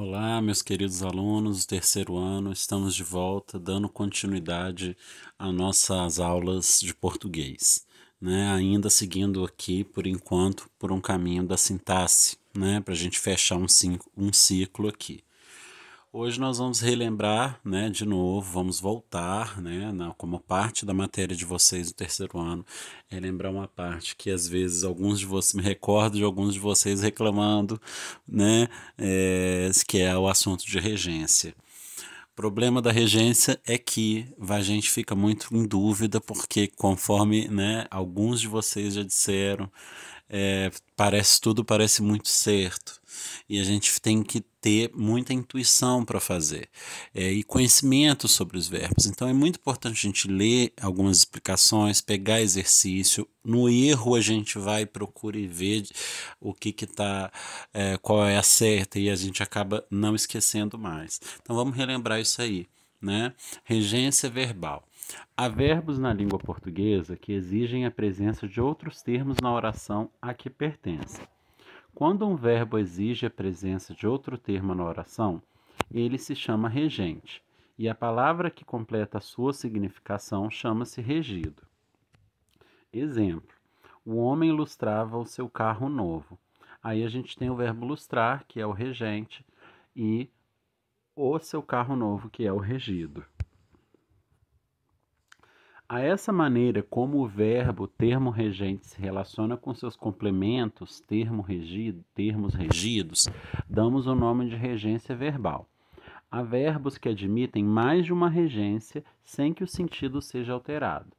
Olá, meus queridos alunos do terceiro ano, estamos de volta dando continuidade às nossas aulas de português, né? Ainda seguindo aqui, por enquanto, por um caminho da sintaxe, né? Para a gente fechar um, um ciclo aqui. Hoje nós vamos relembrar, né, de novo, vamos voltar, né, na, como parte da matéria de vocês do terceiro ano, relembrar uma parte que às vezes alguns de vocês, me recordo de alguns de vocês reclamando, né, é, que é o assunto de regência. O problema da regência é que a gente fica muito em dúvida, porque conforme, né, alguns de vocês já disseram, é, parece tudo parece muito certo e a gente tem que ter muita intuição para fazer é, e conhecimento sobre os verbos. Então é muito importante a gente ler algumas explicações, pegar exercício. No erro a gente vai procurar e ver o que que tá, é, qual é a certa e a gente acaba não esquecendo mais. Então vamos relembrar isso aí, né? Regência verbal. Há verbos na língua portuguesa que exigem a presença de outros termos na oração a que pertencem. Quando um verbo exige a presença de outro termo na oração, ele se chama regente, e a palavra que completa a sua significação chama-se regido. Exemplo: o homem lustrava o seu carro novo. Aí a gente tem o verbo lustrar, que é o regente, e o seu carro novo, que é o regido. A essa maneira como o verbo termo regente se relaciona com seus complementos, termo regido, termos regidos, damos o nome de regência verbal. Há verbos que admitem mais de uma regência sem que o sentido seja alterado.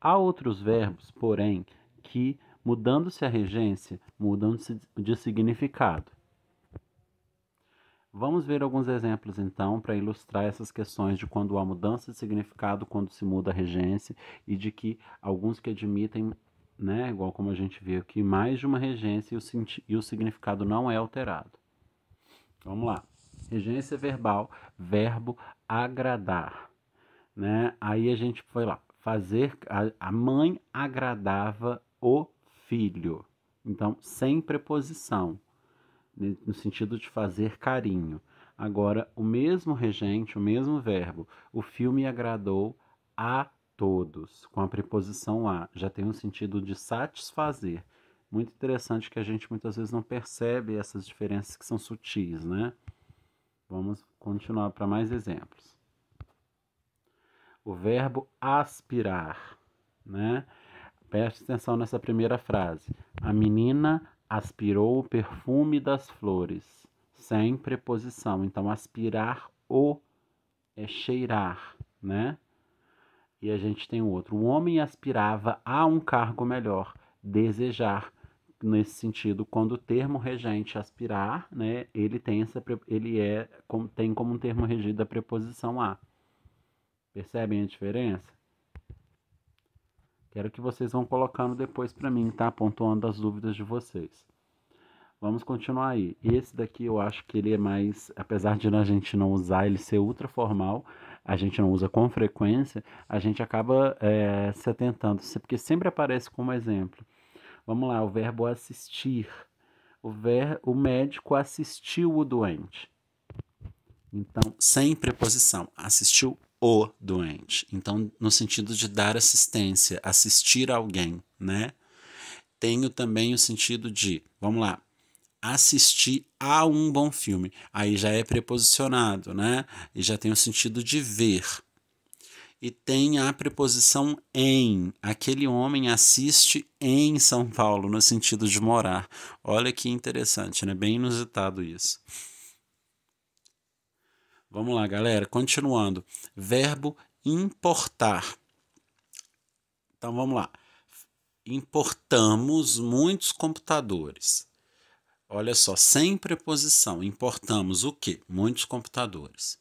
Há outros verbos, porém, que, mudando-se a regência, mudam-se de significado. Vamos ver alguns exemplos então para ilustrar essas questões de quando há mudança de significado, quando se muda a regência e de que alguns que admitem, né, igual como a gente viu aqui, mais de uma regência e o, e o significado não é alterado. Vamos lá. Regência verbal, verbo agradar. Né? Aí a gente foi lá, fazer. A, a mãe agradava o filho. Então, sem preposição no sentido de fazer carinho. Agora, o mesmo regente, o mesmo verbo, o filme agradou a todos, com a preposição a, já tem um sentido de satisfazer. Muito interessante que a gente muitas vezes não percebe essas diferenças que são sutis, né? Vamos continuar para mais exemplos. O verbo aspirar, né? Preste atenção nessa primeira frase. A menina aspirou o perfume das flores, sem preposição. Então, aspirar o é cheirar, né? E a gente tem outro. O homem aspirava a um cargo melhor, desejar. Nesse sentido, quando o termo regente aspirar, né, ele tem essa ele é tem como um termo regido a preposição a. Percebem a diferença? Quero que vocês vão colocando depois para mim, tá? Pontuando as dúvidas de vocês. Vamos continuar aí. Esse daqui eu acho que ele é mais, apesar de a gente não usar ele ser ultra formal, a gente não usa com frequência, a gente acaba é, se atentando, porque sempre aparece como exemplo. Vamos lá, o verbo assistir. O, ver, o médico assistiu o doente. Então, sem preposição, assistiu o doente. Então, no sentido de dar assistência, assistir alguém, né? Tenho também o sentido de, vamos lá, assistir a um bom filme. Aí já é preposicionado, né? E já tem o sentido de ver. E tem a preposição em. Aquele homem assiste em São Paulo, no sentido de morar. Olha que interessante, né? Bem inusitado isso. Vamos lá, galera. Continuando. Verbo importar. Então vamos lá. Importamos muitos computadores. Olha só, sem preposição, importamos o quê? Muitos computadores.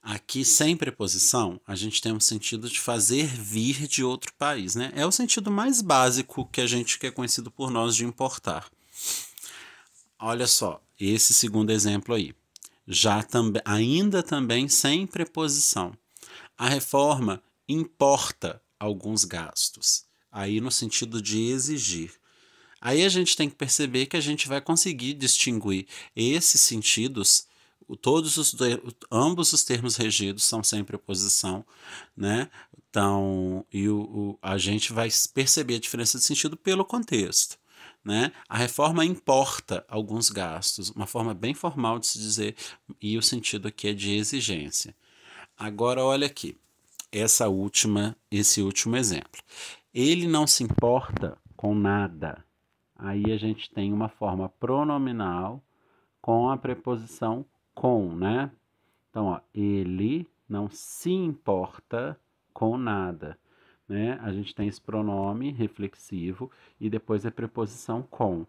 Aqui, sem preposição, a gente tem um sentido de fazer vir de outro país, né? É o sentido mais básico que a gente que é conhecido por nós de importar. Olha só, esse segundo exemplo aí já tam, ainda também sem preposição. A reforma importa alguns gastos, aí no sentido de exigir. Aí a gente tem que perceber que a gente vai conseguir distinguir esses sentidos todos os ambos os termos regidos são sem preposição, né? Então, e o, o, a gente vai perceber a diferença de sentido pelo contexto. Né? A reforma importa alguns gastos, uma forma bem formal de se dizer, e o sentido aqui é de exigência. Agora, olha aqui, essa última, esse último exemplo. Ele não se importa com nada. Aí a gente tem uma forma pronominal com a preposição com, né? Então, ó, ele não se importa com nada né? A gente tem esse pronome reflexivo e depois a é preposição com.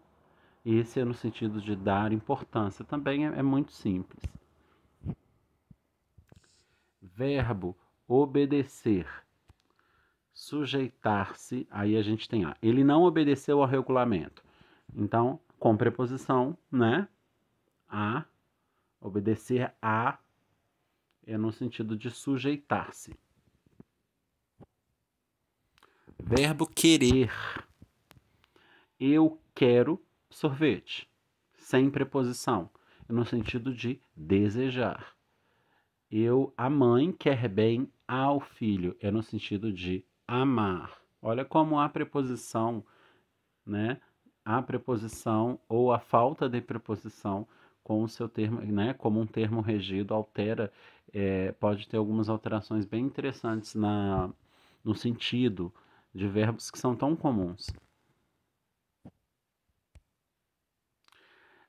Esse é no sentido de dar importância. Também é, é muito simples. Verbo obedecer. Sujeitar-se. Aí a gente tem a. Ah, ele não obedeceu ao regulamento. Então, com preposição, né? A. Obedecer a é no sentido de sujeitar-se. Verbo querer. Eu quero sorvete, sem preposição, no sentido de desejar. Eu, a mãe quer bem ao filho, é no sentido de amar. Olha como a preposição, né? A preposição ou a falta de preposição com o seu termo, né? Como um termo regido altera, é, pode ter algumas alterações bem interessantes na, no sentido de verbos que são tão comuns.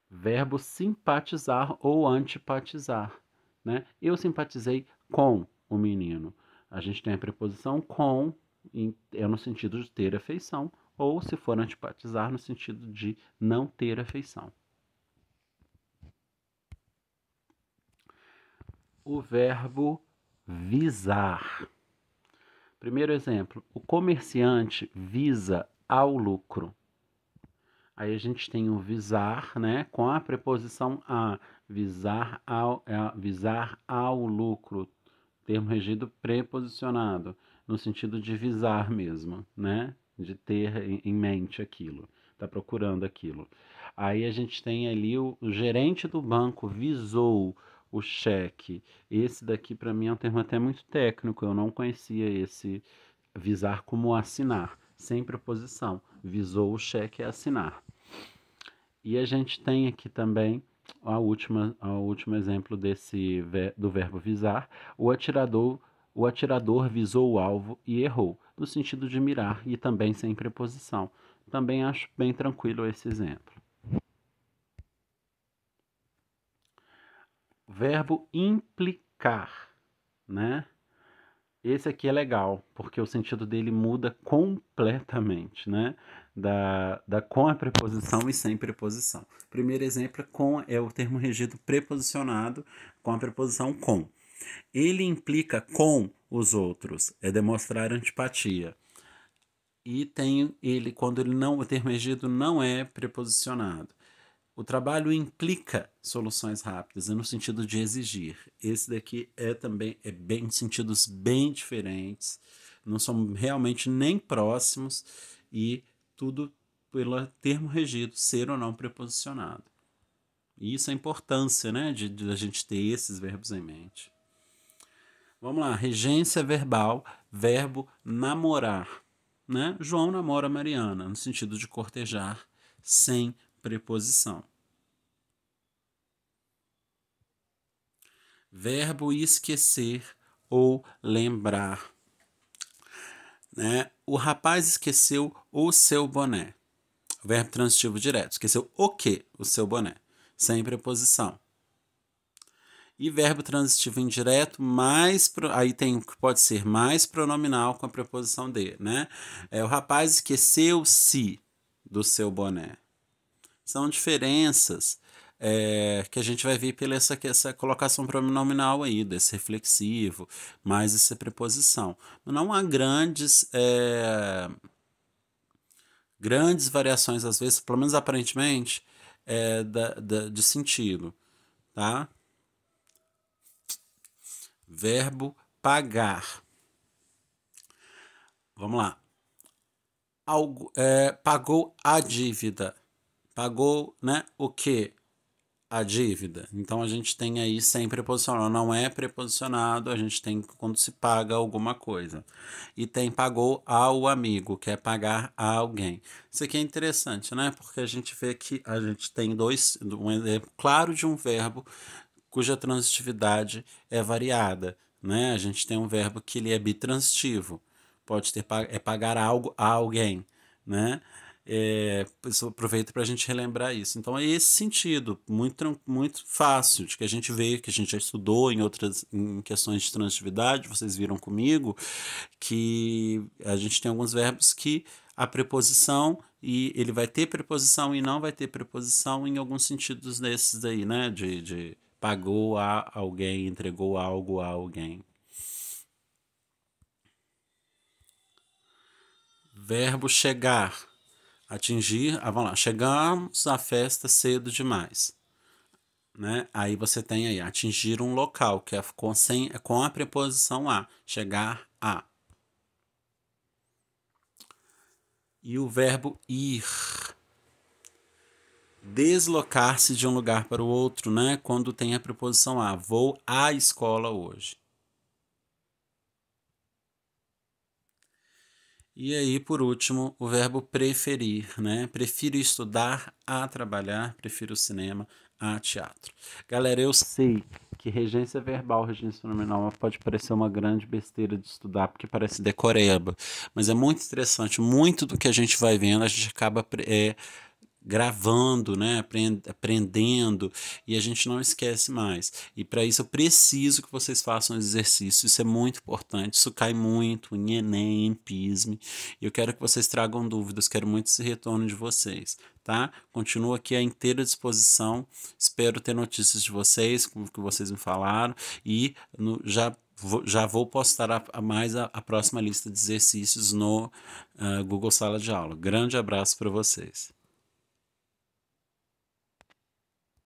Verbo simpatizar ou antipatizar. Né? Eu simpatizei com o menino. A gente tem a preposição com, em, é no sentido de ter afeição, ou se for antipatizar, no sentido de não ter afeição. O verbo visar. Primeiro exemplo, o comerciante visa ao lucro. Aí a gente tem o visar, né, com a preposição a, visar ao, é, visar ao lucro, termo regido preposicionado, no sentido de visar mesmo, né, de ter em mente aquilo, está procurando aquilo. Aí a gente tem ali o, o gerente do banco visou o cheque. Esse daqui, para mim, é um termo até muito técnico. Eu não conhecia esse visar como assinar, sem preposição. Visou o cheque é assinar. E a gente tem aqui também a última, a último exemplo desse do verbo visar. O atirador, o atirador visou o alvo e errou, no sentido de mirar e também sem preposição. Também acho bem tranquilo esse exemplo. verbo implicar, né? Esse aqui é legal, porque o sentido dele muda completamente, né? Da, da com a preposição e sem preposição. Primeiro exemplo, é com é o termo regido preposicionado com a preposição com. Ele implica com os outros, é demonstrar antipatia. E tem ele, quando ele não, o termo regido não é preposicionado. O trabalho implica soluções rápidas, é no sentido de exigir. Esse daqui é também é bem sentidos bem diferentes, não são realmente nem próximos e tudo pelo termo regido, ser ou não preposicionado. E isso é a importância, né, de, de a gente ter esses verbos em mente. Vamos lá, regência verbal, verbo namorar, né? João namora Mariana, no sentido de cortejar sem preposição. Verbo esquecer ou lembrar. Né? O rapaz esqueceu o seu boné. Verbo transitivo direto. Esqueceu o que? O seu boné. Sem preposição. E verbo transitivo indireto, mais aí tem que pode ser mais pronominal com a preposição de, né? É, o rapaz esqueceu-se do seu boné. São diferenças é, que a gente vai ver pela essa, essa colocação pronominal aí, desse reflexivo, mais essa preposição. Não há grandes. É, grandes variações, às vezes, pelo menos aparentemente, é, da, da, de sentido. Tá? Verbo pagar. Vamos lá. Algo, é, pagou a dívida pagou né, o que? A dívida. Então a gente tem aí sem preposicional. Não é preposicionado, a gente tem quando se paga alguma coisa. E tem pagou ao amigo, que é pagar a alguém. Isso aqui é interessante, né? Porque a gente vê que a gente tem dois, um exemplo é claro de um verbo cuja transitividade é variada. Né? A gente tem um verbo que ele é bitransitivo. Pode ter é pagar algo a alguém, né? É, isso aproveita para a gente relembrar isso. Então é esse sentido, muito, muito fácil, de que a gente vê, que a gente já estudou em outras em questões de transitividade, vocês viram comigo, que a gente tem alguns verbos que a preposição e ele vai ter preposição e não vai ter preposição em alguns sentidos desses aí, né? De, de pagou a alguém, entregou algo a alguém. Verbo chegar atingir, ah, vamos lá, chegamos à festa cedo demais. Né? Aí você tem aí atingir um local, que é com, sem, com a preposição a, chegar a. E o verbo ir. Deslocar-se de um lugar para o outro, né? Quando tem a preposição a. Vou à escola hoje. E aí, por último, o verbo preferir, né? Prefiro estudar a trabalhar, prefiro cinema a teatro. Galera, eu sei que regência verbal, regência nominal pode parecer uma grande besteira de estudar, porque parece decoreba. Mas é muito interessante, muito do que a gente vai vendo, a gente acaba é, gravando, né, aprendendo, e a gente não esquece mais. E para isso eu preciso que vocês façam exercício, isso é muito importante, isso cai muito em Enem, em PISM, e eu quero que vocês tragam dúvidas, quero muito esse retorno de vocês, tá? Continuo aqui à inteira disposição, espero ter notícias de vocês, como que vocês me falaram, e no, já já vou postar a, a mais a, a, próxima lista de exercícios no uh, Google Sala de Aula. Grande abraço para vocês.